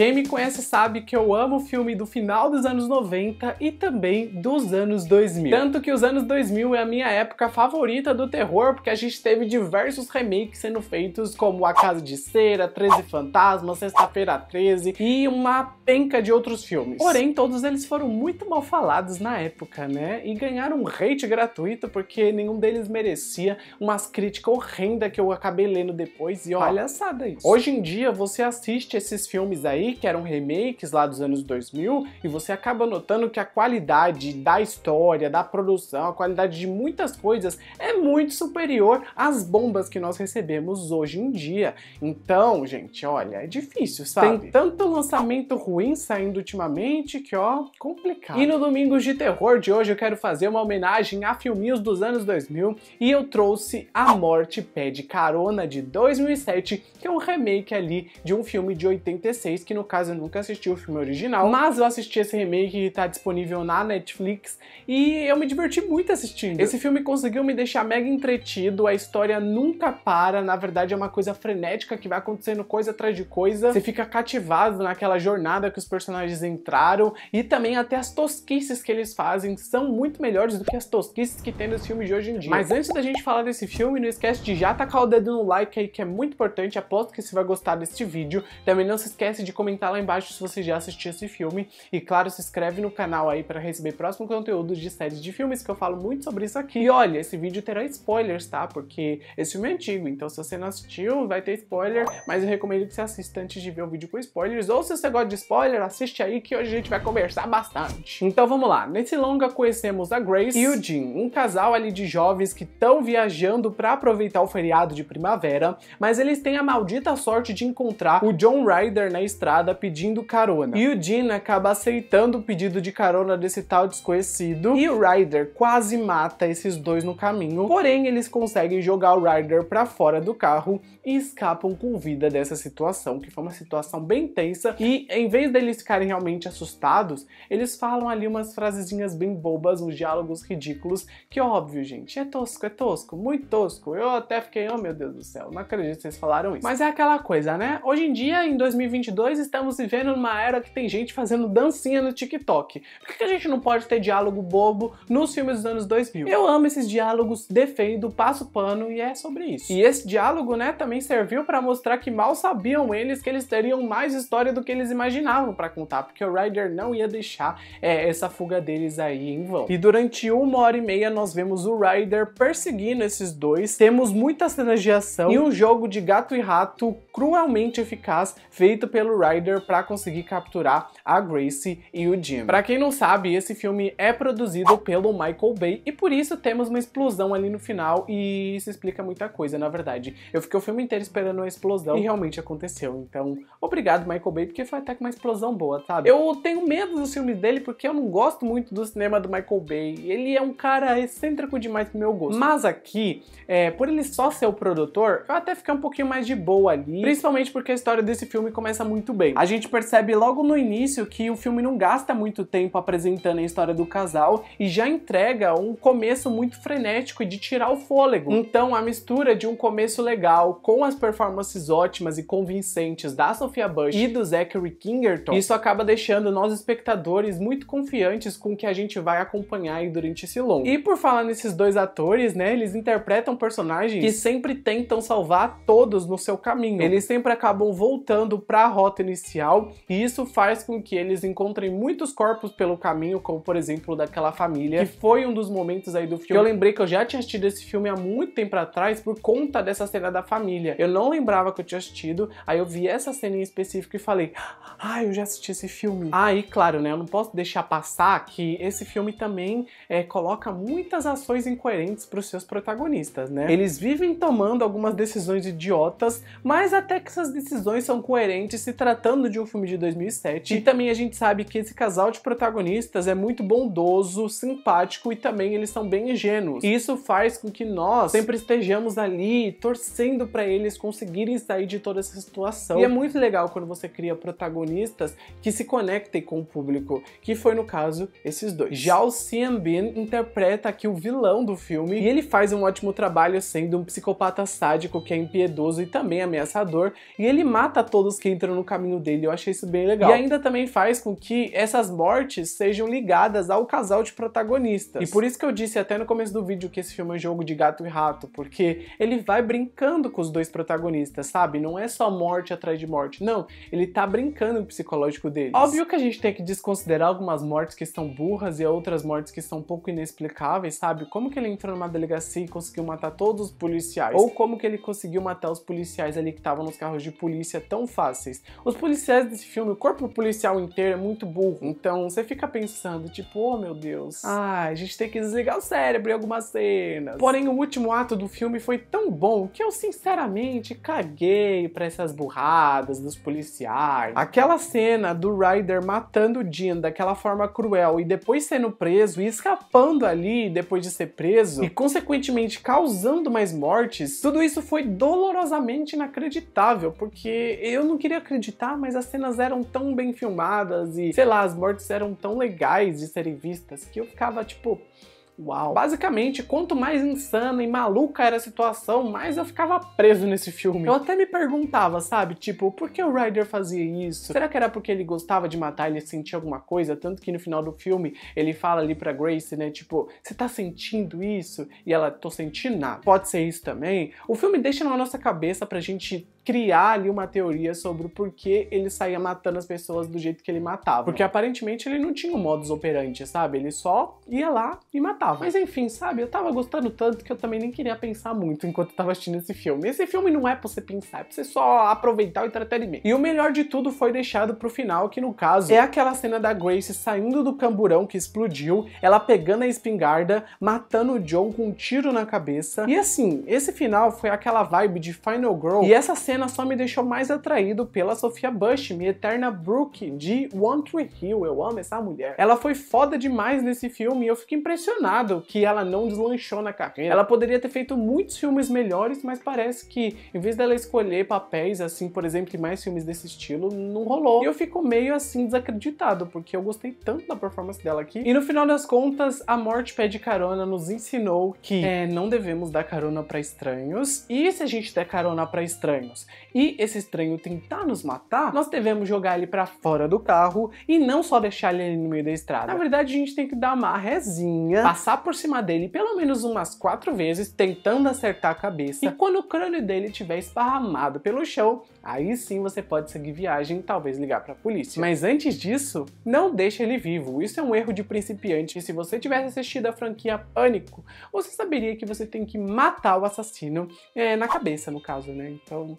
Quem me conhece sabe que eu amo filme do final dos anos 90 e também dos anos 2000. Tanto que os anos 2000 é a minha época favorita do terror, porque a gente teve diversos remakes sendo feitos, como A Casa de Cera, 13 Fantasmas, Sexta-feira 13 e uma penca de outros filmes. Porém, todos eles foram muito mal falados na época, né? E ganharam um hate gratuito porque nenhum deles merecia umas críticas horrendas que eu acabei lendo depois e olha palhaçada isso. Hoje em dia você assiste esses filmes aí que eram remakes lá dos anos 2000 e você acaba notando que a qualidade da história, da produção, a qualidade de muitas coisas é muito superior às bombas que nós recebemos hoje em dia. Então, gente, olha, é difícil, sabe? Tem tanto lançamento ruim saindo ultimamente que, ó, complicado. E no Domingos de Terror de hoje eu quero fazer uma homenagem a filminhos dos anos 2000 e eu trouxe A Morte Pede Carona de 2007, que é um remake ali de um filme de 86 que não no caso eu nunca assisti o filme original, mas eu assisti esse remake que tá disponível na Netflix e eu me diverti muito assistindo. Esse filme conseguiu me deixar mega entretido, a história nunca para, na verdade é uma coisa frenética que vai acontecendo coisa atrás de coisa, você fica cativado naquela jornada que os personagens entraram e também até as tosquices que eles fazem são muito melhores do que as tosquices que tem nos filmes de hoje em dia. Mas antes da gente falar desse filme, não esquece de já tacar o dedo no like aí que é muito importante, aposto que você vai gostar deste vídeo. Também não se esquece de comentar lá embaixo se você já assistiu esse filme. E claro, se inscreve no canal aí para receber próximo conteúdo de séries de filmes, que eu falo muito sobre isso aqui. E olha, esse vídeo terá spoilers, tá? Porque esse filme é antigo, então se você não assistiu, vai ter spoiler, mas eu recomendo que você assista antes de ver o vídeo com spoilers. Ou se você gosta de spoiler, assiste aí que hoje a gente vai conversar bastante. Então vamos lá. Nesse longa conhecemos a Grace e o Jim, um casal ali de jovens que estão viajando para aproveitar o feriado de primavera, mas eles têm a maldita sorte de encontrar o John Ryder na estrada pedindo carona. E o Jean acaba aceitando o pedido de carona desse tal desconhecido. E o Ryder quase mata esses dois no caminho. Porém, eles conseguem jogar o Ryder para fora do carro e escapam com vida dessa situação, que foi uma situação bem tensa. E em vez deles ficarem realmente assustados, eles falam ali umas frasezinhas bem bobas, uns diálogos ridículos, que óbvio, gente, é tosco, é tosco, muito tosco. Eu até fiquei, oh meu Deus do céu, não acredito que vocês falaram isso. Mas é aquela coisa, né? Hoje em dia, em 2022, estamos vivendo numa era que tem gente fazendo dancinha no TikTok. Por que, a gente não pode ter diálogo bobo nos filmes dos anos 2000? Eu amo esses diálogos, defendo, passo pano e é sobre isso. E esse diálogo, né, também serviu para mostrar que mal sabiam eles que eles teriam mais história do que eles imaginavam para contar, porque o Ryder não ia deixar é, essa fuga deles aí em vão. E durante uma hora e meia nós vemos o Ryder perseguindo esses dois, temos muitas cenas de ação e um jogo de gato e rato cruelmente eficaz feito pelo Ryder Ryder para conseguir capturar a Gracie e o Jim. Para quem não sabe, esse filme é produzido pelo Michael Bay e por isso temos uma explosão ali no final e isso explica muita coisa, na verdade. Eu fiquei o filme inteiro esperando a explosão e realmente aconteceu. Então, obrigado Michael Bay, porque foi até que uma explosão boa, sabe? Eu tenho medo dos filmes dele porque eu não gosto muito do cinema do Michael Bay. Ele é um cara excêntrico demais pro meu gosto. Mas aqui, é, por ele só ser o produtor, eu até fiquei um pouquinho mais de boa ali, principalmente porque a história desse filme começa muito bem. A gente percebe logo no início que o filme não gasta muito tempo apresentando a história do casal e já entrega um começo muito frenético e de tirar o fôlego. Então, a mistura de um começo legal com as performances ótimas e convincentes da Sofia Bush e do Zachary Kingerton, isso acaba deixando nós espectadores muito confiantes com o que a gente vai acompanhar durante esse longo. E por falar nesses dois atores, né, eles interpretam personagens que sempre tentam salvar todos no seu caminho. Eles sempre acabam voltando para a rota inicial e isso faz com que eles encontrem muitos corpos pelo caminho, como por exemplo daquela família, que foi um dos momentos aí do filme. Eu lembrei que eu já tinha assistido esse filme há muito tempo atrás por conta dessa cena da família. Eu não lembrava que eu tinha assistido, aí eu vi essa cena em específico e falei: "Ah, eu já assisti esse filme". Aí, ah, claro, né, eu não posso deixar passar que esse filme também é, coloca muitas ações incoerentes para os seus protagonistas, né? Eles vivem tomando algumas decisões idiotas, mas até que essas decisões são coerentes se tratando tratando de um filme de 2007. E também a gente sabe que esse casal de protagonistas é muito bondoso, simpático e também eles são bem ingênuos. E isso faz com que nós sempre estejamos ali torcendo para eles conseguirem sair de toda essa situação. E é muito legal quando você cria protagonistas que se conectem com o público, que foi no caso esses dois. Já o Cian Bean interpreta aqui o vilão do filme e ele faz um ótimo trabalho sendo um psicopata sádico que é impiedoso e também ameaçador e ele mata todos que entram no caminho caminho dele. Eu achei isso bem legal. E ainda também faz com que essas mortes sejam ligadas ao casal de protagonistas. E por isso que eu disse até no começo do vídeo que esse filme é um jogo de gato e rato, porque ele vai brincando com os dois protagonistas, sabe? Não é só morte atrás de morte, não. Ele tá brincando no o psicológico deles. Óbvio que a gente tem que desconsiderar algumas mortes que são burras e outras mortes que são um pouco inexplicáveis, sabe? Como que ele entrou numa delegacia e conseguiu matar todos os policiais? Ou como que ele conseguiu matar os policiais ali que estavam nos carros de polícia tão fáceis? Os policiais desse filme, o corpo policial inteiro é muito burro. Então você fica pensando, tipo, oh meu Deus, ah, a gente tem que desligar o cérebro em algumas cenas. Porém, o último ato do filme foi tão bom que eu sinceramente caguei pra essas burradas dos policiais. Aquela cena do Ryder matando o Jean daquela forma cruel e depois sendo preso e escapando ali depois de ser preso e consequentemente causando mais mortes, tudo isso foi dolorosamente inacreditável, porque eu não queria acreditar tá, mas as cenas eram tão bem filmadas e, sei lá, as mortes eram tão legais de serem vistas que eu ficava tipo. Uau. Basicamente, quanto mais insana e maluca era a situação, mais eu ficava preso nesse filme. Eu até me perguntava, sabe? Tipo, por que o Ryder fazia isso? Será que era porque ele gostava de matar, ele sentia alguma coisa? Tanto que no final do filme ele fala ali pra Grace, né? Tipo, você tá sentindo isso? E ela, tô sentindo nada. Pode ser isso também. O filme deixa na nossa cabeça pra gente criar ali uma teoria sobre o porquê ele saía matando as pessoas do jeito que ele matava. Porque aparentemente ele não tinha um modus operandi, sabe? Ele só ia lá e matava. Mas enfim, sabe? Eu tava gostando tanto que eu também nem queria pensar muito enquanto eu tava assistindo esse filme. Esse filme não é pra você pensar, é pra você só aproveitar o entretenimento. E o melhor de tudo foi deixado pro final, que no caso é aquela cena da Grace saindo do camburão que explodiu, ela pegando a espingarda, matando o John com um tiro na cabeça. E assim, esse final foi aquela vibe de Final Girl. E essa cena cena só me deixou mais atraído pela Sofia Bush, minha eterna Brooke de One Tree Hill. Eu amo essa mulher. Ela foi foda demais nesse filme e eu fico impressionado que ela não deslanchou na carreira. Ela poderia ter feito muitos filmes melhores, mas parece que em vez dela escolher papéis assim, por exemplo, em mais filmes desse estilo, não rolou. E eu fico meio assim desacreditado, porque eu gostei tanto da performance dela aqui. E no final das contas, a morte pé de carona nos ensinou que é, não devemos dar carona para estranhos. E se a gente der carona para estranhos, e esse estranho tentar nos matar, nós devemos jogar ele para fora do carro e não só deixar ele ali no meio da estrada. Na verdade, a gente tem que dar uma rezinha, passar por cima dele pelo menos umas quatro vezes, tentando acertar a cabeça. E quando o crânio dele estiver esparramado pelo chão, aí sim você pode seguir viagem e talvez ligar para a polícia. Mas antes disso, não deixe ele vivo. Isso é um erro de principiante. E se você tivesse assistido a franquia Pânico, você saberia que você tem que matar o assassino é, na cabeça, no caso, né? Então,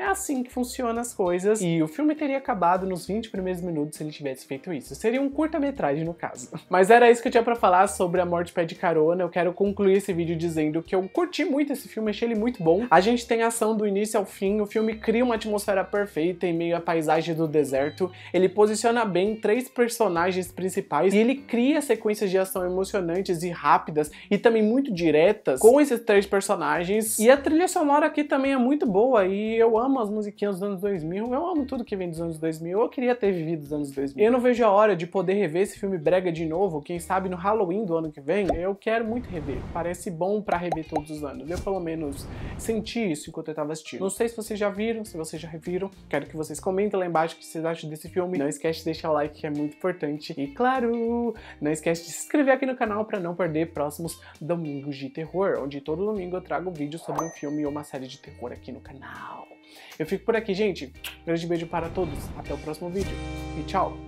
É assim que funcionam as coisas e o filme teria acabado nos 20 primeiros minutos se ele tivesse feito isso. Seria um curta-metragem no caso. Mas era isso que eu tinha para falar sobre A Morte Pé de Carona. Eu quero concluir esse vídeo dizendo que eu curti muito esse filme, achei ele muito bom. A gente tem ação do início ao fim, o filme cria uma atmosfera perfeita em meio à paisagem do deserto. Ele posiciona bem três personagens principais e ele cria sequências de ação emocionantes e rápidas e também muito diretas com esses três personagens. E a trilha sonora aqui também é muito boa e eu amo amo as musiquinhas dos anos 2000, eu amo tudo que vem dos anos 2000, eu queria ter vivido os anos 2000. Eu não vejo a hora de poder rever esse filme brega de novo, quem sabe no Halloween do ano que vem, eu quero muito rever. Parece bom para rever todos os anos. Eu pelo menos senti isso enquanto eu tava assistindo. Não sei se vocês já viram, se vocês já reviram, quero que vocês comentem lá embaixo o que vocês acham desse filme. Não esquece de deixar o like que é muito importante. E claro, não esquece de se inscrever aqui no canal para não perder próximos domingos de terror, onde todo domingo eu trago vídeos sobre um filme ou uma série de terror aqui no canal. Eu fico por aqui, gente. Grande beijo para todos. Até o próximo vídeo e tchau!